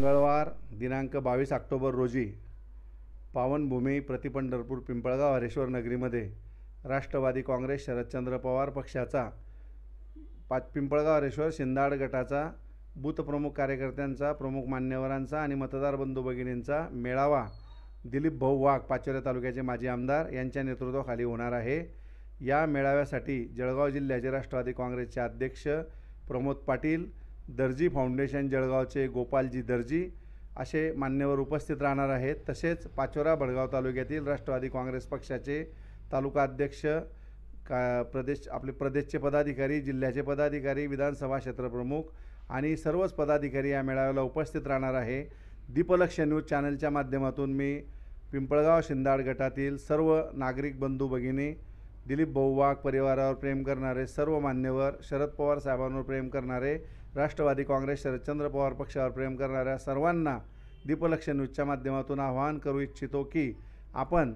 मंगळवार दिनांक बावीस ऑक्टोबर रोजी पावनभूमी प्रतिपंढरपूर पिंपळगाव हरेश्वर नगरीमध्ये राष्ट्रवादी काँग्रेस शरदचंद्र पवार पक्षाचा पाच पिंपळगाव हरेश्वर शिंदाड गटाचा बूथप्रमुख कार्यकर्त्यांचा प्रमुख मान्यवरांचा आणि मतदार बंधू भगिनींचा मेळावा दिलीप भाऊ वाघ पाचोऱ्या तालुक्याचे माजी आमदार यांच्या नेतृत्वाखाली होणार आहे या मेळाव्यासाठी जळगाव जिल्ह्याचे राष्ट्रवादी काँग्रेसचे अध्यक्ष प्रमोद पाटील दर्जी फाउंडेशन जळगावचे गोपालजी दर्जी असे मान्यवर उपस्थित राहणार आहेत तसेच पाचोरा भडगाव तालुक्यातील राष्ट्रवादी काँग्रेस पक्षाचे तालुका अध्यक्ष का प्रदेश आपले प्रदेशचे पदाधिकारी जिल्ह्याचे पदाधिकारी विधानसभा क्षेत्रप्रमुख आणि सर्वच पदाधिकारी या मेळाव्याला उपस्थित राहणार आहे दीपलक्ष न्यूज चॅनलच्या माध्यमातून मी पिंपळगाव शिंदाड गटातील सर्व नागरिक बंधू भगिनी दिलीप बहुवाग परिवारावर प्रेम करणारे सर्व मान्यवर शरद पवार साहेबांवर प्रेम करणारे राष्ट्रवादी काँग्रेस शरदचंद्र पवार पक्षावर प्रेम करणाऱ्या सर्वांना दीपलक्ष न्यूजच्या माध्यमातून आवाहन करू इच्छितो की आपण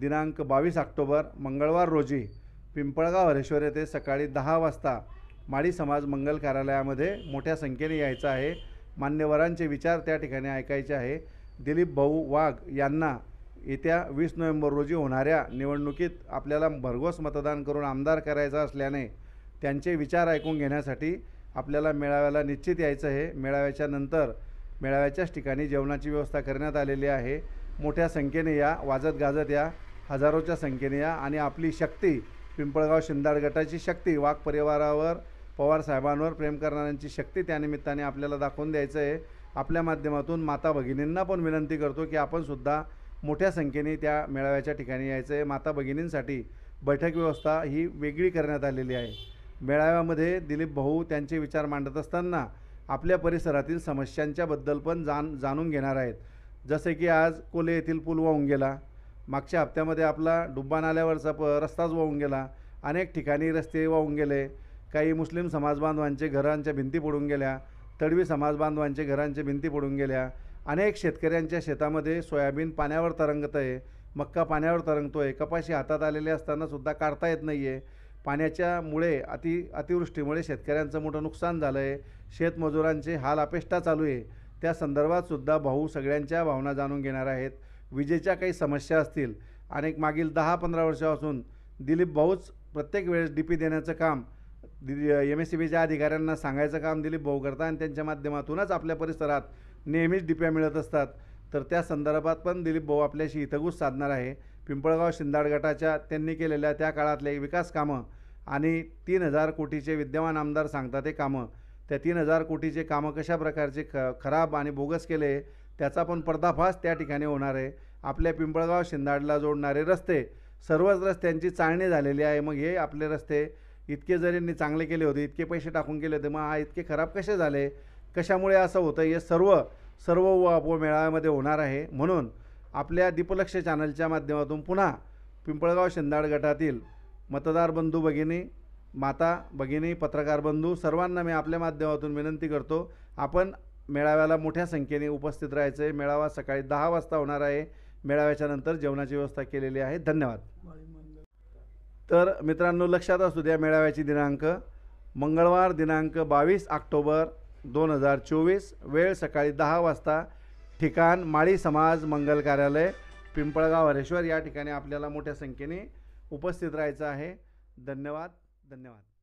दिनांक बावीस ऑक्टोबर मंगळवार रोजी पिंपळगाव हरेश्वर येथे सकाळी दहा वाजता माडी समाज मंगल कार्यालयामध्ये मोठ्या संख्येने यायचं आहे मान्यवरांचे विचार त्या ठिकाणी ऐकायचे आहे दिलीप भाऊ वाघ यांना येत्या वीस नोव्हेंबर रोजी होणाऱ्या निवडणुकीत आपल्याला भरघोस मतदान करून आमदार करायचा असल्याने त्यांचे विचार ऐकून घेण्यासाठी आपल्याला मेळाव्याला निश्चित यायचं आहे मेळाव्याच्या नंतर मेळाव्याच्याच ठिकाणी जेवणाची व्यवस्था करण्यात आलेली आहे मोठ्या संख्येने या वाजत गाजत या हजारोच्या संख्येने या आणि आपली शक्ती पिंपळगाव शिंदाड गटाची शक्ती वाघ परिवारावर पवार साहेबांवर प्रेम करणाऱ्यांची शक्ती त्यानिमित्ताने आपल्याला दाखवून द्यायचं आहे आपल्या माध्यमातून माता भगिनींना पण विनंती करतो की आपणसुद्धा मोठ्या संख्येने त्या मेळाव्याच्या ठिकाणी यायचं आहे माता भगिनींसाठी बैठक व्यवस्था ही वेगळी करण्यात आलेली आहे मेळाव्यामध्ये दिलीप भाऊ त्यांचे विचार मांडत असताना आपल्या परिसरातील समस्यांच्याबद्दल पण जाण जाणून घेणार आहेत जसे की आज कोले येथील पूल वाहून गेला मागच्या हप्त्यामध्ये आपला डुब्बा नाल्यावरचा प रस्ताच वाहून गेला अनेक ठिकाणी रस्ते वाहून गेले काही मुस्लिम समाजबांधवांचे घरांच्या भिंती पडून गेल्या तडवी समाजबांधवांचे घरांच्या भिंती पडून गेल्या अनेक शेतकऱ्यांच्या शेतामध्ये सोयाबीन पाण्यावर तरंगत आहे मक्का पाण्यावर तरंगतो आहे कपाशी हातात आलेले असतानासुद्धा काढता येत नाही आहे पाण्याच्यामुळे अति अतिवृष्टीमुळे शेतकऱ्यांचं मोठं नुकसान झालं आहे शेतमजुरांचे हाल अपेष्टा चालू आहे त्या संदर्भातसुद्धा भाऊ सगळ्यांच्या भावना जाणून घेणार आहेत विजेच्या काही समस्या असतील आणि मागील दहा पंधरा वर्षापासून दिलीप भाऊच प्रत्येक वेळेस डी पी देण्याचं काम एम एस सी बीच्या अधिकाऱ्यांना सांगायचं काम दिलीप भाऊ करतात आणि त्यांच्या माध्यमातूनच आपल्या परिसरात नेहमीच डिप्या मिळत असतात तर त्या संदर्भात पण दिलीप भाऊ आपल्याशी हितगूज साधणार आहे पिंपळगाव शिंदाड गटाच्या त्यांनी केलेल्या त्या काळातले विकास कामं आणि तीन हजार कोटीचे विद्यमान आमदार सांगतात ते कामं त्या तीन हजार कोटीचे कामं कशा प्रकारचे ख खराब आणि बोगस केले त्याचा पण पर्दाफाश त्या ठिकाणी होणार आहे आपल्या पिंपळगाव शिंदाडला जोडणारे रस्ते सर्वच रस्त्यांची चाळणी झालेली आहे मग हे आपले रस्ते इतके जरी चांगले केले होते इतके पैसे टाकून केले होते मग हा इतके खराब कसे झाले कशामुळे असं होतं हे सर्व सर्व व मेळाव्यामध्ये होणार आहे म्हणून आपल्या दीपलक्ष चॅनलच्या माध्यमातून पुन्हा पिंपळगाव शिंदाड गटातील मतदार बंधू भगिनी माता भगिनी पत्रकार बंधू सर्वांना मी आपल्या माध्यमातून विनंती करतो आपण मेळाव्याला मोठ्या संख्येने उपस्थित राहायचं आहे मेळावा सकाळी दहा वाजता होणार आहे मेळाव्याच्या नंतर जेवणाची व्यवस्था केलेली आहे धन्यवाद तर मित्रांनो लक्षात असू द्या मेळाव्याची दिनांक मंगळवार दिनांक बावीस ऑक्टोबर दोन हजार चोवीस वेळ सकाळी दहा वाजता ठिकाण माळी समाज मंगल कार्यालय पिंपळगाव हरेश्वर या ठिकाणी आपल्याला मोठ्या संख्येने उपस्थित राहायचं आहे धन्यवाद धन्यवाद